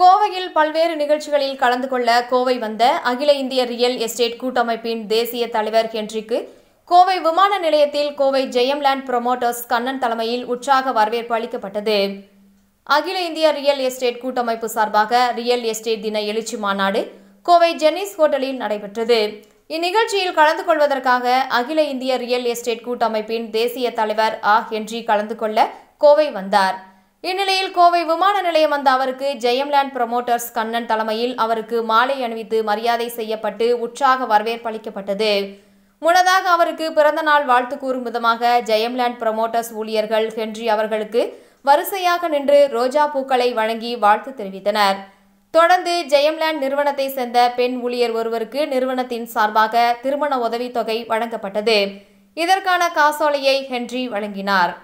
கோவையில் பல்வேறு நிகழ்ச்சிகளில் கலந்து கொள்ள கோவை வந்த அகில இந்திய ரியல் எஸ்டேட் கூட்டமைப்பின் தேசிய தலைவர் ஹென்றிக்கு கோவை விமான நிலையத்தில் கோவை ஜெயம்லேண்ட் ப்ரொமோட்டர்ஸ் கண்ணன் தலைமையில் உற்சாக வரவேற்பு அளிக்கப்பட்டது அகில இந்திய ரியல் எஸ்டேட் கூட்டமைப்பு சார்பாக ரியல் எஸ்டேட் தின எழுச்சி மாநாடு கோவை ஜென்னிஸ் ஹோட்டலில் நடைபெற்றது இந்நிகழ்ச்சியில் கலந்து கொள்வதற்காக அகில இந்திய ரியல் எஸ்டேட் கூட்டமைப்பின் தேசிய தலைவர் ஆ ஹென்றி கலந்து கொள்ள கோவை வந்தார் இந்நிலையில் கோவை விமான நிலையம் வந்த அவருக்கு ஜெயம்லேண்ட் ப்ரமோட்டர்ஸ் கண்ணன் தலைமையில் அவருக்கு மாலை அணிவித்து மரியாதை செய்யப்பட்டு உற்சாக வரவேற்பளிக்கப்பட்டது முன்னதாக அவருக்கு பிறந்த நாள் வாழ்த்து கூறும் விதமாக ஜெயம்லேண்ட் ப்ரமோட்டர்ஸ் ஊழியர்கள் ஹென்றி அவர்களுக்கு வரிசையாக நின்று ரோஜா பூக்களை வழங்கி வாழ்த்து தெரிவித்தனர் தொடர்ந்து ஜெயம்லேண்ட் நிறுவனத்தை சேர்ந்த பெண் ஊழியர் ஒருவருக்கு நிறுவனத்தின் சார்பாக திருமண உதவித்தொகை வழங்கப்பட்டது இதற்கான காசோலையை ஹென்றி வழங்கினார்